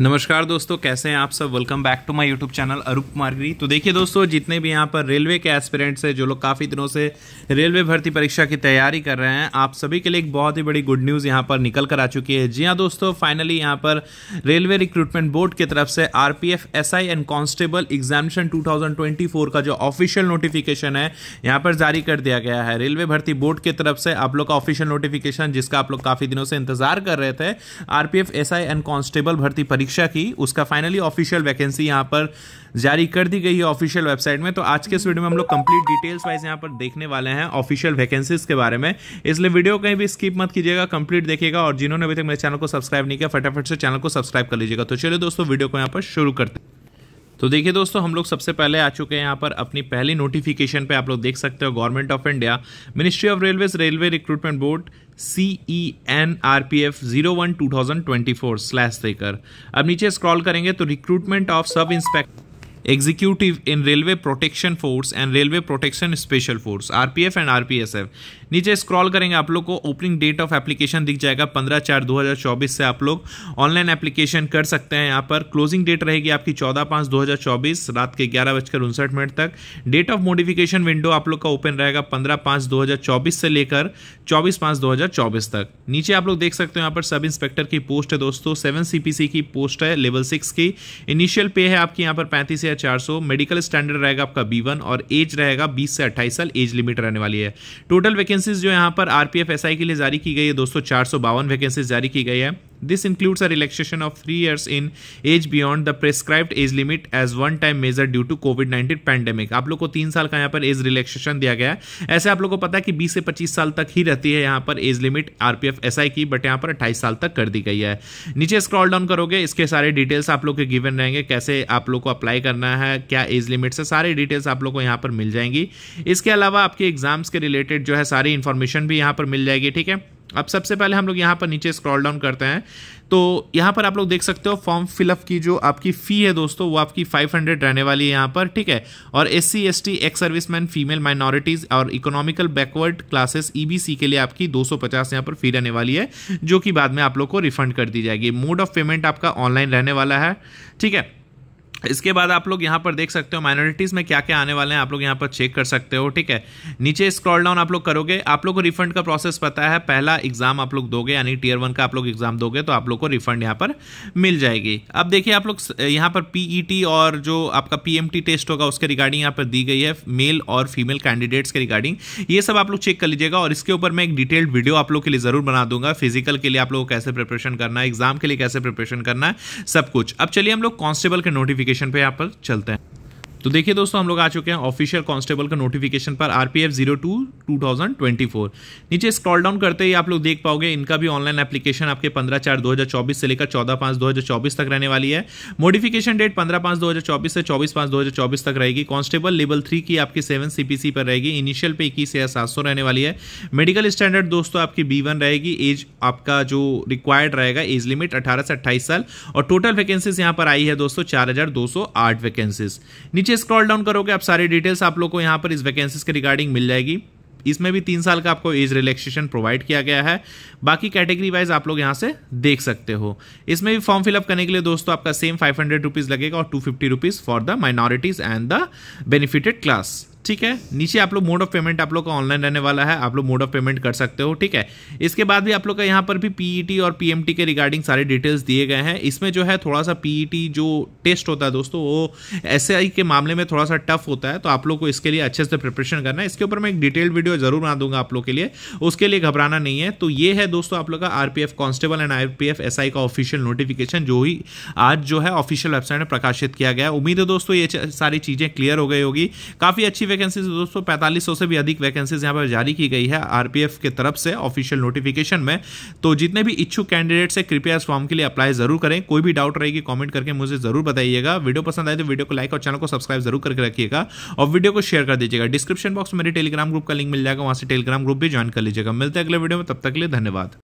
नमस्कार दोस्तों कैसे हैं आप सब welcome back to my YouTube channel Arup Margari तो देखिए दोस्तों जितने भी यहाँ पर रेलवे के एस्पिरेंट्स हैं जो लोग काफ़ी दिनों से रेलवे भर्ती परीक्षा की तैयारी कर रहे हैं आप सभी के लिए एक बहुत ही बड़ी गुड न्यूज़ यहाँ पर निकल कर आ चुकी है जी हाँ दोस्तों फाइनली यहाँ पर रेलवे रिक्रूटमेंट बोर्ड की तरफ से R P and constable examination two का जो ऑफिशियल नोटिफिकेशन है यहाँ पर जारी कर दिया गया है रेलवे भर्ती बोर्ड की तरफ से आप लोग का ऑफिशियल नोटिफिकेशन जिसका आप लोग काफ़ी दिनों से इंतजार कर रहे थे आर पी एंड कॉन्स्टेबल भर्ती परीक्षा परीक्षा की उसका फाइनली ऑफिशियल वैकेंसी यहाँ पर जारी कर दी गई है ऑफिशियल वेबसाइट में तो आज के इस वीडियो में हम लोग कंप्लीट डिटेल्स वाइज यहाँ पर देखने वाले हैं ऑफिशियल वैकेंसीज के बारे में इसलिए वीडियो कहीं भी स्किप मत कीजिएगा कंप्लीट देखिएगा और जिन्होंने अभी तक मेरे चैनल को सब्सक्राइब नहीं किया फटाफट से चैनल को सब्सक्राइब कर लीजिएगा तो चलिए दोस्तों वीडियो को यहाँ पर शुरू करते हैं तो देखिए दोस्तों हम लोग सबसे पहले आ चुके हैं यहाँ पर अपनी पहली नोटिफिकेशन पे आप लोग देख सकते हो government of India ministry of railway railway recruitment board C E N R P F zero one two thousand twenty four slash देकर अब नीचे स्क्रॉल करेंगे तो recruitment of sub inspector executive in railway protection force and railway protection special force RPF and RPSF नीचे scroll करेंगे आप लोग को ओपनिंग डेट ऑफ एप्लीकेशन दिख जाएगा पंद्रह चार दो हज़ार चौबीस से आप लोग ऑनलाइन एप्लीकेशन कर सकते हैं यहाँ पर क्लोजिंग डेट रहेगी आपकी चौदह पाँच दो हज़ार चौबीस रात के ग्यारह बजकर उनसठ मिनट तक डेट ऑफ मोडिफिकेशन विंडो आप लोग का ओपन रहेगा पंद्रह पाँच दो हज़ार चौबीस से लेकर चौबीस पाँच दो हज़ार चौबीस तक नीचे आप लोग देख सकते हो यहाँ पर सब इंस्पेक्टर की पोस्ट है दोस्तों सेवन सीपीसी की पोस्ट है लेवल सिक्स की इनिशियल पे है आपकी यहाँ पर पैंतीस या चार सौ मेडिकल स्टैंडर्ड रहेगा आपका बी वन और एज रहेगा बीस से अट्ठाईस साल एज लिमिट रहने वाली है टोटल वेकेंसी वैकेंसीज जो यहाँ पर आरपीएफ एसआई के लिए जारी की गई है दोस्तों चार सौ बावन वैकेंसीज जारी की गई है this includes a relaxation of three years in age beyond the prescribed age limit as one time measure due to COVID nineteen pandemic आप लोग को तीन साल का यहाँ पर एज रिलेक्सेशन दिया गया है ऐसे आप लोग को पता है कि बीस से पच्चीस साल तक ही रहती है यहाँ पर age limit R P F S I की बट यहाँ पर अट्ठाईस साल तक कर दी गई है नीचे स्क्रॉल डाउन करोगे इसके सारे डिटेल्स आप लोग के गिवन रहेंगे कैसे आप लोग को अप्लाई करना है क्या एज लिमिट से सारी डिटेल्स आप लोग को यहाँ पर मिल जाएंगी इसके अलावा आपके एग्जाम्स के रिलेटेड जो है सारी इन्फॉर्मेशन भी यहाँ पर मिल जाएगी ठीक है अब सबसे पहले हम लोग यहाँ पर नीचे स्क्रॉल डाउन करते हैं तो यहाँ पर आप लोग देख सकते हो फॉर्म फिलअप की जो आपकी फ़ी है दोस्तों वो आपकी 500 रहने वाली है यहाँ पर ठीक है और S C S T ex serviceman female minorities और इकोनॉमिकल बैकवर्ड क्लासेस ई के लिए आपकी 250 यहाँ पर फ़ी रहने वाली है जो कि बाद में आप लोग को रिफंड कर दी जाएगी मोड ऑफ पेमेंट आपका ऑनलाइन रहने वाला है ठीक है इसके बाद आप लोग यहाँ पर देख सकते हो माइनॉरिटीज़ में क्या क्या आने वाले हैं आप लोग यहाँ पर चेक कर सकते हो ठीक है नीचे स्क्रॉल डाउन आप लोग करोगे आप लोग को रिफंड का प्रोसेस पता है पहला एग्जाम आप लोग दोगे यानी टीयर वन का आप लोग एग्जाम दोगे तो आप लोग को रिफंड यहाँ पर मिल जाएगी अब देखिए आप लोग यहाँ पर पीई और जो आपका पी टेस्ट होगा उसके रिगार्डिंग यहाँ पर दी गई है मेल और फीमेल कैंडिडेट्स के रिगार्डिंग ये सब आप लोग चेक कर लीजिएगा और इसके ऊपर मैं एक डिटेल्ड वीडियो आप लोग के लिए ज़रूर बना दूंगा फिजिकल के लिए आप लोग को कैसे प्रिपरेशन करना है एग्जाम के लिए कैसे प्रिपरेशन करना है सब कुछ अब चलिए हम लोग कॉन्स्टेबल के नोटिफिकेशन एप्लीकेशन पे यहाँ पर चलते हैं तो देखिए दोस्तों हम लोग आ चुके हैं ऑफिशियल कांस्टेबल का नोटिफिकेशन पर R P F zero two two thousand twenty four नीचे स्क्रॉल डाउन करते ही आप लोग देख पाओगे इनका भी ऑनलाइन एप्लीकेशन आपके पंद्रह चार दो हज़ार चौबीस से लेकर चौदह पाँच दो हज़ार चौबीस तक रहने वाली है मोडिफिकेशन डेट पंद्रह पाँच दो हज़ार चौबीस से चौबीस पाँच दो हज़ार चौबीस तक रहेगी कांस्टेबल लेवल थ्री की आपकी सेवन सी पी सी पर रहेगी इनिशियल पे इक्कीस हज़ार सात सौ रहने वाली है मेडिकल स्टैंडर्ड दोस्तों आपकी बी वन रहेगी एज आपका जो रिक्वायर्ड रहेगा एज लिमिट अठारह से अट्ठाईस साल और टोटल वैकेंसीज यहाँ पर आई है दोस्तों चार हज़ार दो सौ आठ वैकेंसीज नीचे नीचे स्क्रॉल डाउन करोगे आप सारी डिटेल्स आप लोग को यहाँ पर इस वैकेंसीज के रिगार्डिंग मिल जाएगी इसमें भी तीन साल का आपको एज रिलैक्सेशन प्रोवाइड किया गया है बाकी कैटेगरी वाइज आप लोग यहां से देख सकते हो इसमें भी फॉर्म फिलअप करने के लिए दोस्तों आपका सेम फाइव हंड्रेड रुपीज़ लगेगा और two fifty rupees for the minorities and the benefited class ठीक है नीचे आप लोग मोड ऑफ पेमेंट आप लोग का ऑनलाइन रहने वाला है आप लोग मोड ऑफ पेमेंट कर सकते हो ठीक है इसके बाद भी आप लोग का यहाँ पर भी पीईटी e और पीएमटी के रिगार्डिंग सारे डिटेल्स दिए गए हैं इसमें जो है थोड़ा सा पीईटी e जो टेस्ट होता है दोस्तों वो एस के मामले में थोड़ा सा टफ होता है तो आप लोग को इसके लिए अच्छे से प्रिपरेशन करना है इसके ऊपर मैं एक डिटेल्ड वीडियो जरूर बना दूंगा आप लोग के लिए उसके लिए घबराना नहीं है तो ये है दोस्तों आप लोग का RPF constable and R P का ऑफिशियल नोटिफिकेशन जो ही आज जो है ऑफिशियल वेबसाइट में प्रकाशित किया गया उम्मीद है दोस्तों ये सारी चीजें क्लियर हो गई होगी काफी अच्छी वैकेंसीज दोस्तों पैंतालीस से भी अधिक वैकेंसीज यहाँ पर जारी की गई है आरपीएफ के तरफ से ऑफिशियल नोटिफिकेशन में तो जितने भी इच्छुक कैंडिडेट्स है कृपया इस फॉर्म के लिए अप्लाई जरूर करें कोई भी डाउट रहेगी कॉमेंट करके मुझे जरूर बताइएगा वीडियो पसंद आए तो वीडियो को लाइक और चैनल को सब्सक्राइब जरूर करके रखिएगा और वीडियो को शेयर कर दीजिएगा डिस्क्रिप्शन बॉक्स में मेरे टेलीग्राम ग्रुप का लिंक मिल जाएगा वहाँ से टेलीग्राम ग्रुप भी ज्वाइन कर लीजिएगा मिलते हैं अगले वीडियो में तब तक के लिए धन्यवाद